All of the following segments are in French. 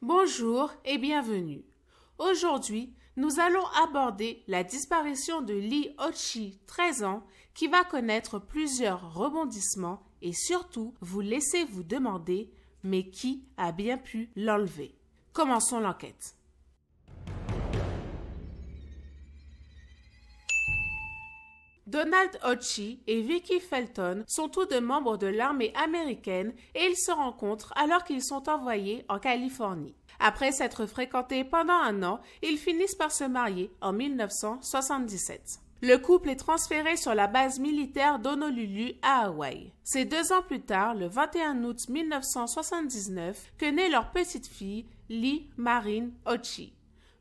Bonjour et bienvenue. Aujourd'hui, nous allons aborder la disparition de Lee Ochi, 13 ans, qui va connaître plusieurs rebondissements et surtout vous laissez vous demander mais qui a bien pu l'enlever. Commençons l'enquête. Donald Ochi et Vicky Felton sont tous deux membres de l'armée américaine et ils se rencontrent alors qu'ils sont envoyés en Californie. Après s'être fréquentés pendant un an, ils finissent par se marier en 1977. Le couple est transféré sur la base militaire d'Honolulu à Hawaï. C'est deux ans plus tard, le 21 août 1979, que naît leur petite fille, Lee Marine Ochi.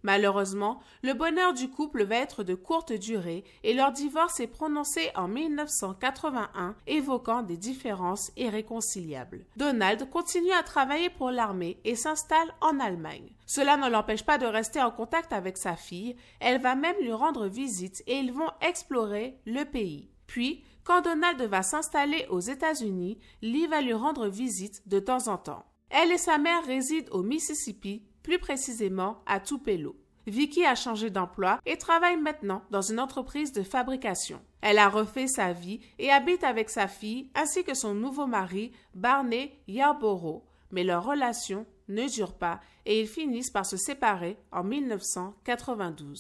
Malheureusement, le bonheur du couple va être de courte durée et leur divorce est prononcé en 1981, évoquant des différences irréconciliables. Donald continue à travailler pour l'armée et s'installe en Allemagne. Cela ne l'empêche pas de rester en contact avec sa fille, elle va même lui rendre visite et ils vont explorer le pays. Puis, quand Donald va s'installer aux États-Unis, Lee va lui rendre visite de temps en temps. Elle et sa mère résident au Mississippi, plus précisément à Tupelo. Vicky a changé d'emploi et travaille maintenant dans une entreprise de fabrication. Elle a refait sa vie et habite avec sa fille ainsi que son nouveau mari, Barney Yarborough, mais leur relation ne dure pas et ils finissent par se séparer en 1992.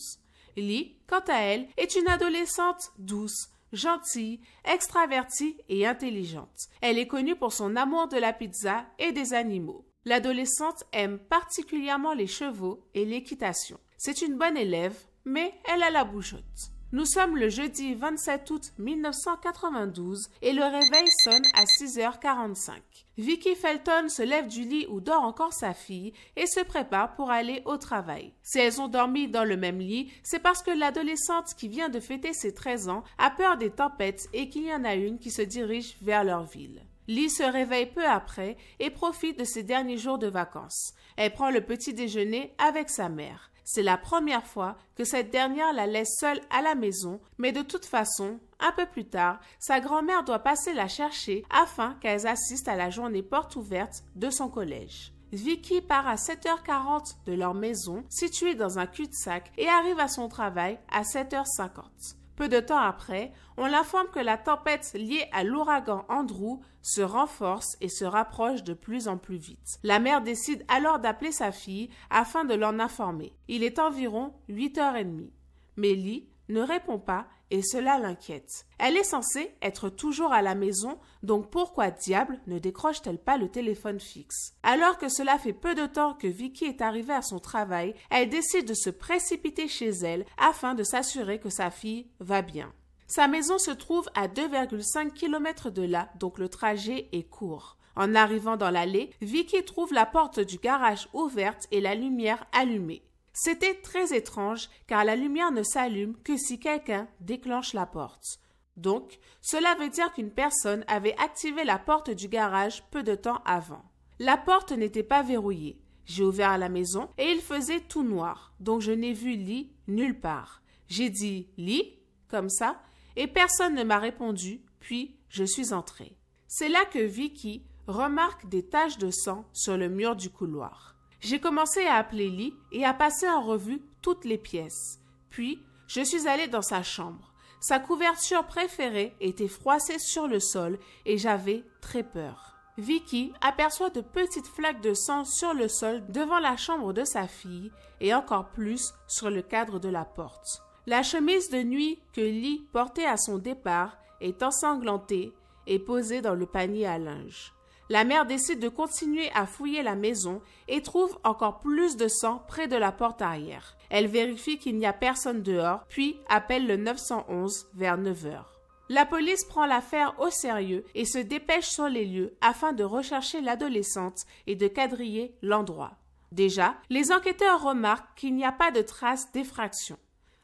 Lee, quant à elle, est une adolescente douce, gentille, extravertie et intelligente. Elle est connue pour son amour de la pizza et des animaux. L'adolescente aime particulièrement les chevaux et l'équitation. C'est une bonne élève, mais elle a la bouchotte. Nous sommes le jeudi 27 août 1992 et le réveil sonne à 6h45. Vicky Felton se lève du lit où dort encore sa fille et se prépare pour aller au travail. Si elles ont dormi dans le même lit, c'est parce que l'adolescente qui vient de fêter ses 13 ans a peur des tempêtes et qu'il y en a une qui se dirige vers leur ville. Lee se réveille peu après et profite de ses derniers jours de vacances. Elle prend le petit déjeuner avec sa mère. C'est la première fois que cette dernière la laisse seule à la maison, mais de toute façon, un peu plus tard, sa grand-mère doit passer la chercher afin qu'elle assiste à la journée porte ouverte de son collège. Vicky part à 7h40 de leur maison, située dans un cul-de-sac, et arrive à son travail à 7h50. Peu de temps après, on l'informe que la tempête liée à l'ouragan Andrew se renforce et se rapproche de plus en plus vite. La mère décide alors d'appeler sa fille afin de l'en informer. Il est environ 8h30. Mais Lee ne répond pas et cela l'inquiète. Elle est censée être toujours à la maison, donc pourquoi diable ne décroche-t-elle pas le téléphone fixe Alors que cela fait peu de temps que Vicky est arrivée à son travail, elle décide de se précipiter chez elle afin de s'assurer que sa fille va bien. Sa maison se trouve à 2,5 km de là, donc le trajet est court. En arrivant dans l'allée, Vicky trouve la porte du garage ouverte et la lumière allumée. C'était très étrange car la lumière ne s'allume que si quelqu'un déclenche la porte. Donc, cela veut dire qu'une personne avait activé la porte du garage peu de temps avant. La porte n'était pas verrouillée. J'ai ouvert la maison et il faisait tout noir, donc je n'ai vu lit nulle part. J'ai dit lit, comme ça, et personne ne m'a répondu, puis je suis entrée. C'est là que Vicky remarque des taches de sang sur le mur du couloir. J'ai commencé à appeler Lee et à passer en revue toutes les pièces. Puis, je suis allée dans sa chambre. Sa couverture préférée était froissée sur le sol et j'avais très peur. Vicky aperçoit de petites flaques de sang sur le sol devant la chambre de sa fille et encore plus sur le cadre de la porte. La chemise de nuit que Lee portait à son départ est ensanglantée et posée dans le panier à linge. La mère décide de continuer à fouiller la maison et trouve encore plus de sang près de la porte arrière. Elle vérifie qu'il n'y a personne dehors, puis appelle le 911 vers 9 heures. La police prend l'affaire au sérieux et se dépêche sur les lieux afin de rechercher l'adolescente et de quadriller l'endroit. Déjà, les enquêteurs remarquent qu'il n'y a pas de traces d'effraction.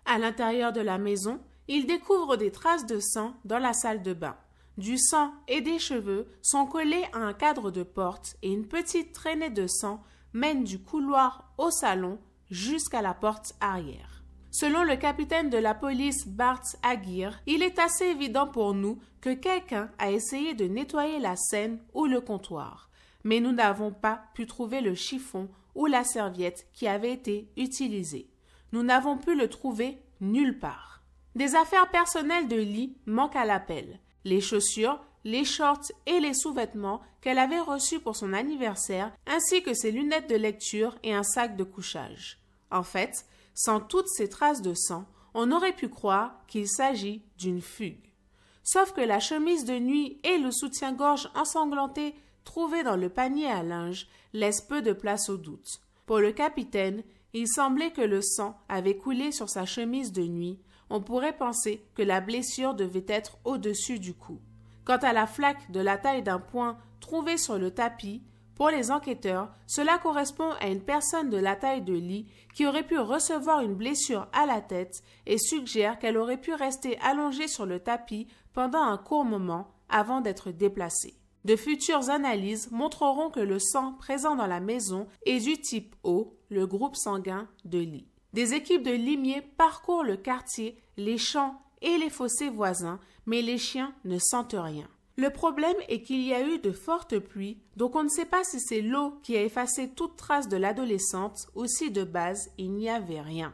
À l'intérieur de la maison, ils découvrent des traces de sang dans la salle de bain. Du sang et des cheveux sont collés à un cadre de porte et une petite traînée de sang mène du couloir au salon jusqu'à la porte arrière. Selon le capitaine de la police Bart Aguirre, il est assez évident pour nous que quelqu'un a essayé de nettoyer la scène ou le comptoir, mais nous n'avons pas pu trouver le chiffon ou la serviette qui avait été utilisée. Nous n'avons pu le trouver nulle part. Des affaires personnelles de lit manquent à l'appel les chaussures, les shorts et les sous-vêtements qu'elle avait reçus pour son anniversaire, ainsi que ses lunettes de lecture et un sac de couchage. En fait, sans toutes ces traces de sang, on aurait pu croire qu'il s'agit d'une fugue. Sauf que la chemise de nuit et le soutien-gorge ensanglanté trouvés dans le panier à linge laissent peu de place au doute. Pour le capitaine, il semblait que le sang avait coulé sur sa chemise de nuit, on pourrait penser que la blessure devait être au-dessus du cou. Quant à la flaque de la taille d'un point trouvée sur le tapis, pour les enquêteurs, cela correspond à une personne de la taille de Lee qui aurait pu recevoir une blessure à la tête et suggère qu'elle aurait pu rester allongée sur le tapis pendant un court moment avant d'être déplacée. De futures analyses montreront que le sang présent dans la maison est du type O, le groupe sanguin de Lee. Des équipes de limiers parcourent le quartier les champs et les fossés voisins, mais les chiens ne sentent rien. Le problème est qu'il y a eu de fortes pluies, donc on ne sait pas si c'est l'eau qui a effacé toute trace de l'adolescente ou si de base il n'y avait rien.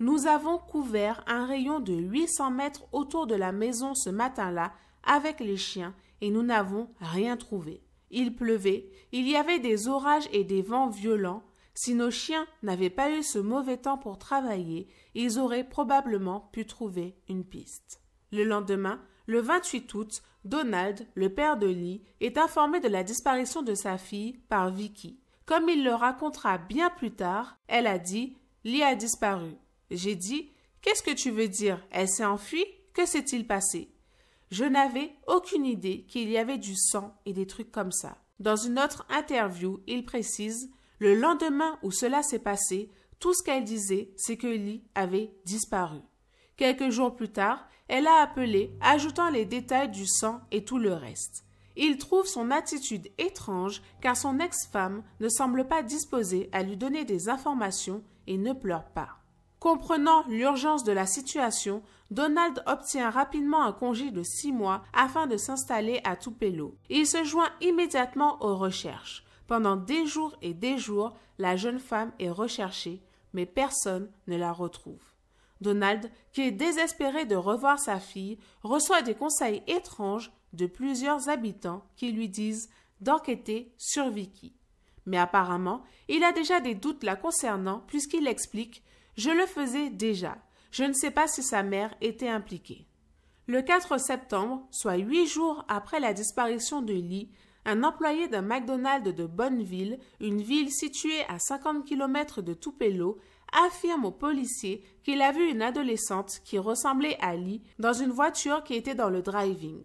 Nous avons couvert un rayon de 800 mètres autour de la maison ce matin-là avec les chiens et nous n'avons rien trouvé. Il pleuvait, il y avait des orages et des vents violents, si nos chiens n'avaient pas eu ce mauvais temps pour travailler, ils auraient probablement pu trouver une piste. Le lendemain, le 28 août, Donald, le père de Lee, est informé de la disparition de sa fille par Vicky. Comme il le racontera bien plus tard, elle a dit Lee a disparu. J'ai dit Qu'est-ce que tu veux dire Elle s'est enfuie Que s'est-il passé Je n'avais aucune idée qu'il y avait du sang et des trucs comme ça. Dans une autre interview, il précise le lendemain où cela s'est passé, tout ce qu'elle disait, c'est que Lee avait disparu. Quelques jours plus tard, elle a appelé, ajoutant les détails du sang et tout le reste. Il trouve son attitude étrange car son ex-femme ne semble pas disposée à lui donner des informations et ne pleure pas. Comprenant l'urgence de la situation, Donald obtient rapidement un congé de six mois afin de s'installer à Tupelo. Il se joint immédiatement aux recherches. Pendant des jours et des jours, la jeune femme est recherchée, mais personne ne la retrouve. Donald, qui est désespéré de revoir sa fille, reçoit des conseils étranges de plusieurs habitants qui lui disent d'enquêter sur Vicky. Mais apparemment, il a déjà des doutes la concernant puisqu'il explique Je le faisais déjà. Je ne sais pas si sa mère était impliquée. Le 4 septembre, soit huit jours après la disparition de Lee, un employé d'un McDonald's de Bonneville, une ville située à 50 km de Tupelo, affirme aux policiers qu'il a vu une adolescente qui ressemblait à Lee dans une voiture qui était dans le driving.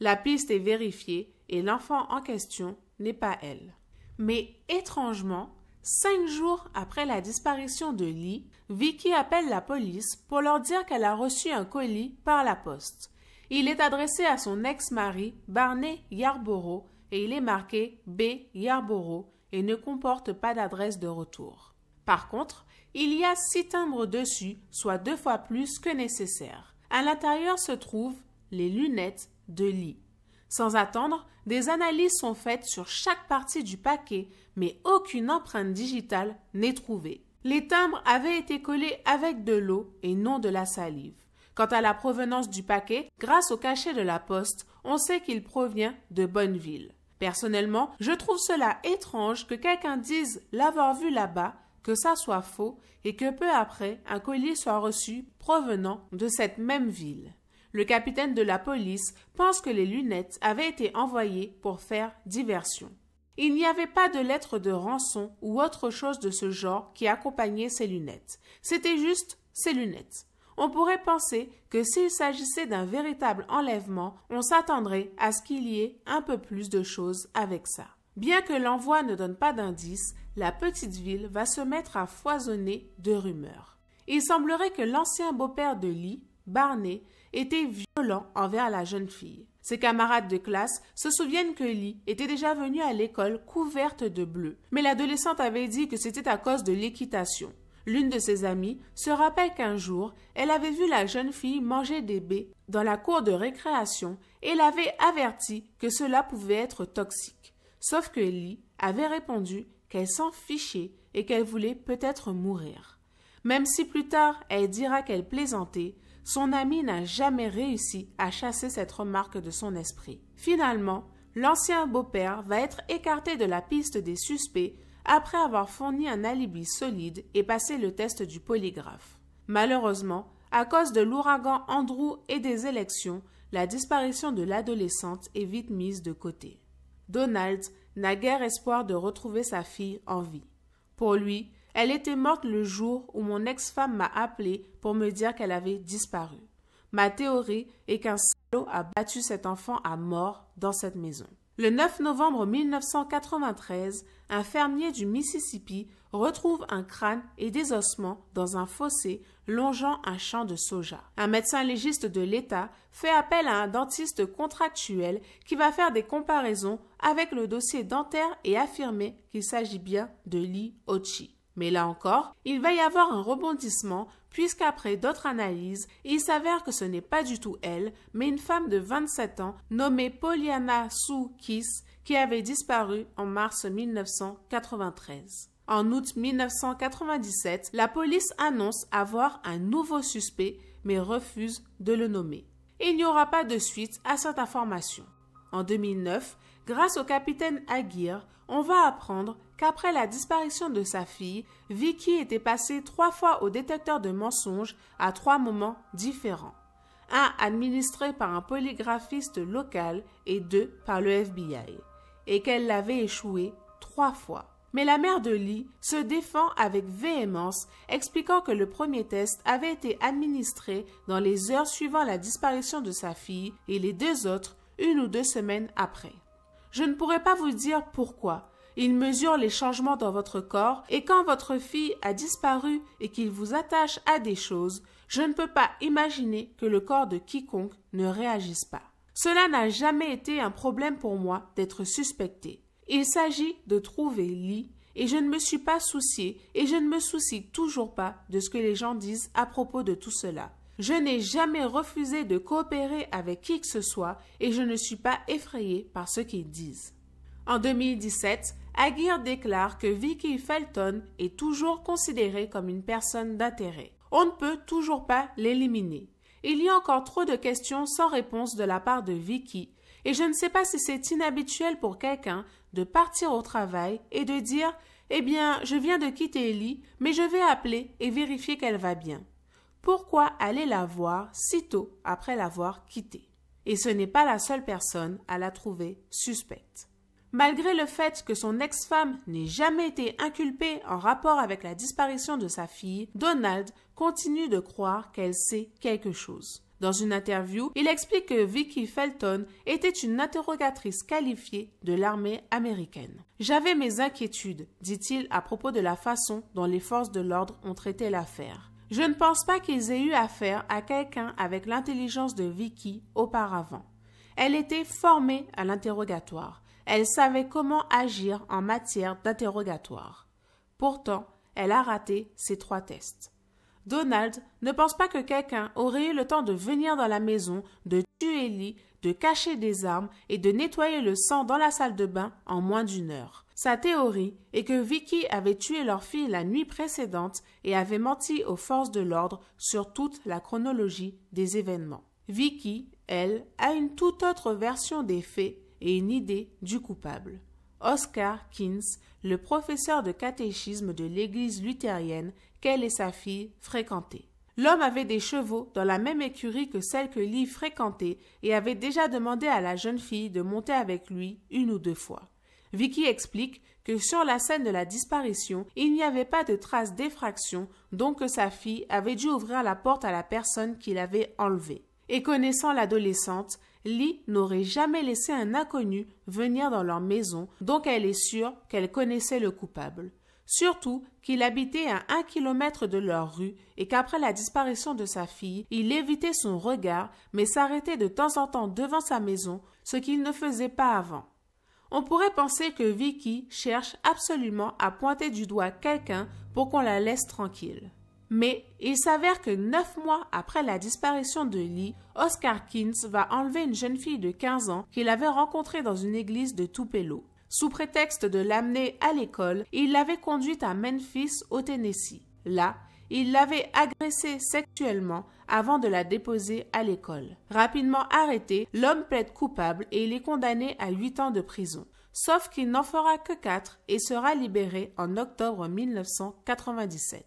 La piste est vérifiée et l'enfant en question n'est pas elle. Mais étrangement, cinq jours après la disparition de Lee, Vicky appelle la police pour leur dire qu'elle a reçu un colis par la poste. Il est adressé à son ex-mari, Barney Yarborough, et il est marqué B Yarborough et ne comporte pas d'adresse de retour. Par contre, il y a six timbres dessus, soit deux fois plus que nécessaire. À l'intérieur se trouvent les lunettes de lit. Sans attendre, des analyses sont faites sur chaque partie du paquet, mais aucune empreinte digitale n'est trouvée. Les timbres avaient été collés avec de l'eau et non de la salive. Quant à la provenance du paquet, grâce au cachet de la poste, on sait qu'il provient de Bonneville. Personnellement, je trouve cela étrange que quelqu'un dise l'avoir vu là-bas, que ça soit faux, et que peu après, un collier soit reçu provenant de cette même ville. Le capitaine de la police pense que les lunettes avaient été envoyées pour faire diversion. Il n'y avait pas de lettre de rançon ou autre chose de ce genre qui accompagnait ces lunettes. C'était juste ces lunettes on pourrait penser que s'il s'agissait d'un véritable enlèvement, on s'attendrait à ce qu'il y ait un peu plus de choses avec ça. Bien que l'envoi ne donne pas d'indice, la petite ville va se mettre à foisonner de rumeurs. Il semblerait que l'ancien beau-père de Lee, Barney, était violent envers la jeune fille. Ses camarades de classe se souviennent que Lee était déjà venue à l'école couverte de bleu, mais l'adolescente avait dit que c'était à cause de l'équitation. L'une de ses amies se rappelle qu'un jour, elle avait vu la jeune fille manger des baies dans la cour de récréation et l'avait avertie que cela pouvait être toxique. Sauf que Ellie avait répondu qu'elle s'en fichait et qu'elle voulait peut-être mourir. Même si plus tard elle dira qu'elle plaisantait, son amie n'a jamais réussi à chasser cette remarque de son esprit. Finalement, l'ancien beau-père va être écarté de la piste des suspects après avoir fourni un alibi solide et passé le test du polygraphe. Malheureusement, à cause de l'ouragan Andrew et des élections, la disparition de l'adolescente est vite mise de côté. Donald n'a guère espoir de retrouver sa fille en vie. Pour lui, elle était morte le jour où mon ex-femme m'a appelé pour me dire qu'elle avait disparu. Ma théorie est qu'un salaud a battu cet enfant à mort dans cette maison. Le 9 novembre 1993, un fermier du Mississippi retrouve un crâne et des ossements dans un fossé longeant un champ de soja. Un médecin légiste de l'État fait appel à un dentiste contractuel qui va faire des comparaisons avec le dossier dentaire et affirmer qu'il s'agit bien de Lee Ochi. Mais là encore, il va y avoir un rebondissement puisqu'après d'autres analyses, il s'avère que ce n'est pas du tout elle, mais une femme de 27 ans nommée Poliana Sue Kiss qui avait disparu en mars 1993. En août 1997, la police annonce avoir un nouveau suspect mais refuse de le nommer. Il n'y aura pas de suite à cette information. En 2009, grâce au capitaine Aguirre, on va apprendre qu'après la disparition de sa fille, Vicky était passée trois fois au détecteur de mensonges à trois moments différents. Un administré par un polygraphiste local et deux par le FBI. Et qu'elle l'avait échoué trois fois. Mais la mère de Lee se défend avec véhémence, expliquant que le premier test avait été administré dans les heures suivant la disparition de sa fille et les deux autres une ou deux semaines après. Je ne pourrais pas vous dire pourquoi, il mesure les changements dans votre corps, et quand votre fille a disparu et qu'il vous attache à des choses, je ne peux pas imaginer que le corps de quiconque ne réagisse pas. Cela n'a jamais été un problème pour moi d'être suspecté. Il s'agit de trouver Lee, et je ne me suis pas soucié, et je ne me soucie toujours pas de ce que les gens disent à propos de tout cela. Je n'ai jamais refusé de coopérer avec qui que ce soit et je ne suis pas effrayé par ce qu'ils disent. En 2017, Aguirre déclare que Vicky Felton est toujours considérée comme une personne d'intérêt. On ne peut toujours pas l'éliminer. Il y a encore trop de questions sans réponse de la part de Vicky, et je ne sais pas si c'est inhabituel pour quelqu'un de partir au travail et de dire Eh bien, je viens de quitter Ellie, mais je vais appeler et vérifier qu'elle va bien. Pourquoi aller la voir si tôt après l'avoir quittée? Et ce n'est pas la seule personne à la trouver suspecte. Malgré le fait que son ex-femme n'ait jamais été inculpée en rapport avec la disparition de sa fille, Donald continue de croire qu'elle sait quelque chose. Dans une interview, il explique que Vicky Felton était une interrogatrice qualifiée de l'armée américaine. J'avais mes inquiétudes, dit-il à propos de la façon dont les forces de l'ordre ont traité l'affaire. Je ne pense pas qu'ils aient eu affaire à quelqu'un avec l'intelligence de Vicky auparavant. Elle était formée à l'interrogatoire. Elle savait comment agir en matière d'interrogatoire. Pourtant, elle a raté ces trois tests. Donald ne pense pas que quelqu'un aurait eu le temps de venir dans la maison, de tuer Lee, de cacher des armes et de nettoyer le sang dans la salle de bain en moins d'une heure. Sa théorie est que Vicky avait tué leur fille la nuit précédente et avait menti aux forces de l'ordre sur toute la chronologie des événements. Vicky, elle, a une toute autre version des faits et une idée du coupable. Oscar Kins, le professeur de catéchisme de l'église luthérienne qu'elle et sa fille fréquentaient. L'homme avait des chevaux dans la même écurie que celle que Lee fréquentait et avait déjà demandé à la jeune fille de monter avec lui une ou deux fois. Vicky explique que sur la scène de la disparition, il n'y avait pas de trace d'effraction, donc que sa fille avait dû ouvrir la porte à la personne qui l'avait enlevée. Et connaissant l'adolescente, Lee n'aurait jamais laissé un inconnu venir dans leur maison, donc elle est sûre qu'elle connaissait le coupable. Surtout qu'il habitait à un kilomètre de leur rue et qu'après la disparition de sa fille, il évitait son regard mais s'arrêtait de temps en temps devant sa maison, ce qu'il ne faisait pas avant. On pourrait penser que Vicky cherche absolument à pointer du doigt quelqu'un pour qu'on la laisse tranquille. Mais il s'avère que neuf mois après la disparition de Lee, Oscar Kins va enlever une jeune fille de 15 ans qu'il avait rencontrée dans une église de Tupelo. Sous prétexte de l'amener à l'école, il l'avait conduite à Memphis, au Tennessee. Là, il l'avait agressée sexuellement avant de la déposer à l'école. Rapidement arrêté, l'homme plaide coupable et il est condamné à huit ans de prison. Sauf qu'il n'en fera que quatre et sera libéré en octobre 1997.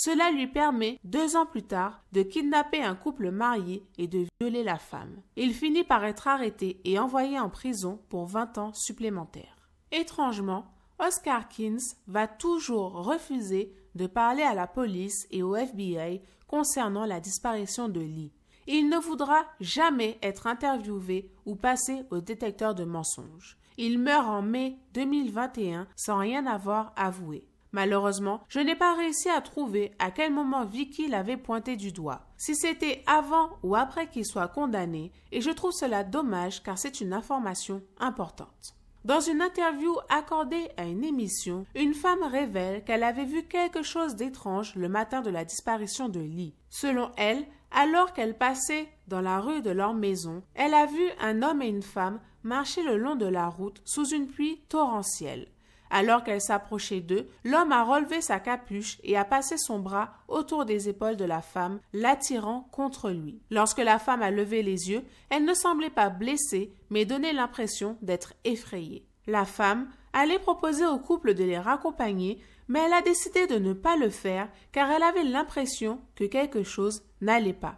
Cela lui permet, deux ans plus tard, de kidnapper un couple marié et de violer la femme. Il finit par être arrêté et envoyé en prison pour 20 ans supplémentaires. Étrangement, Oscar Kins va toujours refuser de parler à la police et au FBI concernant la disparition de Lee. Il ne voudra jamais être interviewé ou passer au détecteur de mensonges. Il meurt en mai 2021 sans rien avoir avoué. Malheureusement, je n'ai pas réussi à trouver à quel moment Vicky l'avait pointé du doigt, si c'était avant ou après qu'il soit condamné, et je trouve cela dommage car c'est une information importante. Dans une interview accordée à une émission, une femme révèle qu'elle avait vu quelque chose d'étrange le matin de la disparition de Lee. Selon elle, alors qu'elle passait dans la rue de leur maison, elle a vu un homme et une femme marcher le long de la route sous une pluie torrentielle. Alors qu'elle s'approchait d'eux, l'homme a relevé sa capuche et a passé son bras autour des épaules de la femme, l'attirant contre lui. Lorsque la femme a levé les yeux, elle ne semblait pas blessée, mais donnait l'impression d'être effrayée. La femme allait proposer au couple de les raccompagner, mais elle a décidé de ne pas le faire car elle avait l'impression que quelque chose n'allait pas.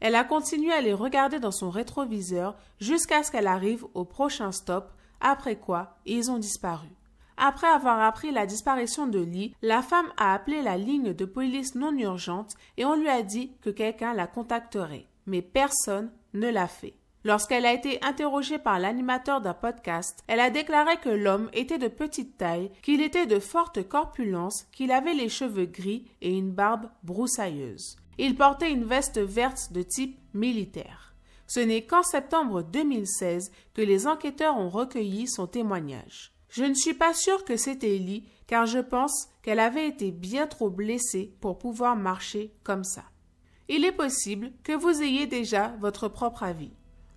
Elle a continué à les regarder dans son rétroviseur jusqu'à ce qu'elle arrive au prochain stop, après quoi ils ont disparu. Après avoir appris la disparition de Lee, la femme a appelé la ligne de police non urgente et on lui a dit que quelqu'un la contacterait. Mais personne ne l'a fait. Lorsqu'elle a été interrogée par l'animateur d'un podcast, elle a déclaré que l'homme était de petite taille, qu'il était de forte corpulence, qu'il avait les cheveux gris et une barbe broussailleuse. Il portait une veste verte de type militaire. Ce n'est qu'en septembre 2016 que les enquêteurs ont recueilli son témoignage. Je ne suis pas sûre que c'était Lee car je pense qu'elle avait été bien trop blessée pour pouvoir marcher comme ça. Il est possible que vous ayez déjà votre propre avis.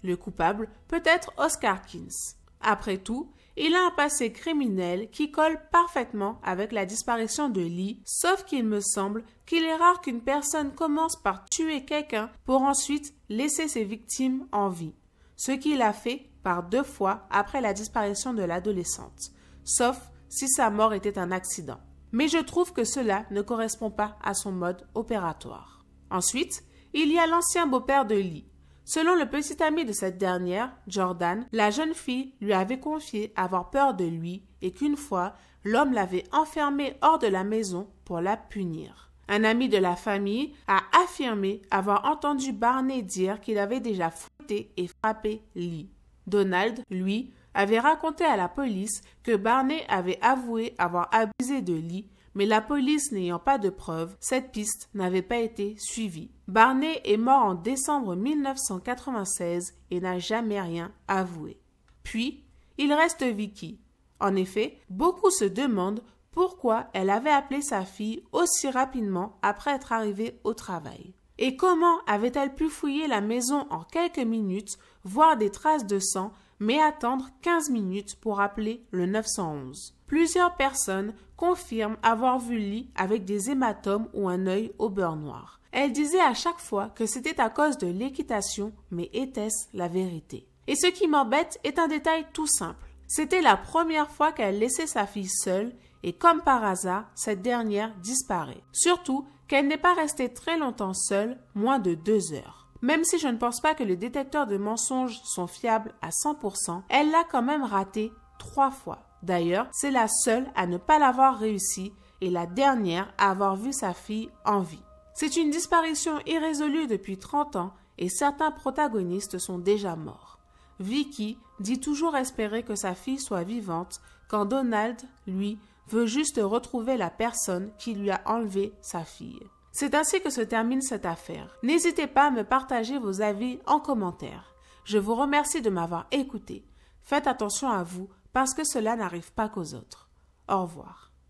Le coupable peut être Oscar Kins. Après tout, il a un passé criminel qui colle parfaitement avec la disparition de Lee, sauf qu'il me semble qu'il est rare qu'une personne commence par tuer quelqu'un pour ensuite laisser ses victimes en vie. Ce qu'il a fait par deux fois après la disparition de l'adolescente, sauf si sa mort était un accident. Mais je trouve que cela ne correspond pas à son mode opératoire. Ensuite, il y a l'ancien beau-père de Lee. Selon le petit ami de cette dernière, Jordan, la jeune fille lui avait confié avoir peur de lui et qu'une fois, l'homme l'avait enfermée hors de la maison pour la punir. Un ami de la famille a affirmé avoir entendu Barney dire qu'il avait déjà fouetté et frappé Lee. Donald, lui, avait raconté à la police que Barney avait avoué avoir abusé de Lee, mais la police n'ayant pas de preuves, cette piste n'avait pas été suivie. Barney est mort en décembre 1996 et n'a jamais rien avoué. Puis, il reste Vicky. En effet, beaucoup se demandent pourquoi elle avait appelé sa fille aussi rapidement après être arrivée au travail. Et comment avait-elle pu fouiller la maison en quelques minutes, voir des traces de sang, mais attendre 15 minutes pour appeler le 911 Plusieurs personnes confirment avoir vu Lee avec des hématomes ou un œil au beurre noir. Elle disait à chaque fois que c'était à cause de l'équitation, mais était-ce la vérité Et ce qui m'embête est un détail tout simple. C'était la première fois qu'elle laissait sa fille seule et comme par hasard, cette dernière disparaît. Surtout, qu'elle n'est pas restée très longtemps seule, moins de deux heures. Même si je ne pense pas que les détecteurs de mensonges sont fiables à 100%, elle l'a quand même raté trois fois. D'ailleurs, c'est la seule à ne pas l'avoir réussi et la dernière à avoir vu sa fille en vie. C'est une disparition irrésolue depuis 30 ans et certains protagonistes sont déjà morts. Vicky dit toujours espérer que sa fille soit vivante quand Donald, lui, veut juste retrouver la personne qui lui a enlevé sa fille. C'est ainsi que se termine cette affaire. N'hésitez pas à me partager vos avis en commentaire. Je vous remercie de m'avoir écouté. Faites attention à vous parce que cela n'arrive pas qu'aux autres. Au revoir.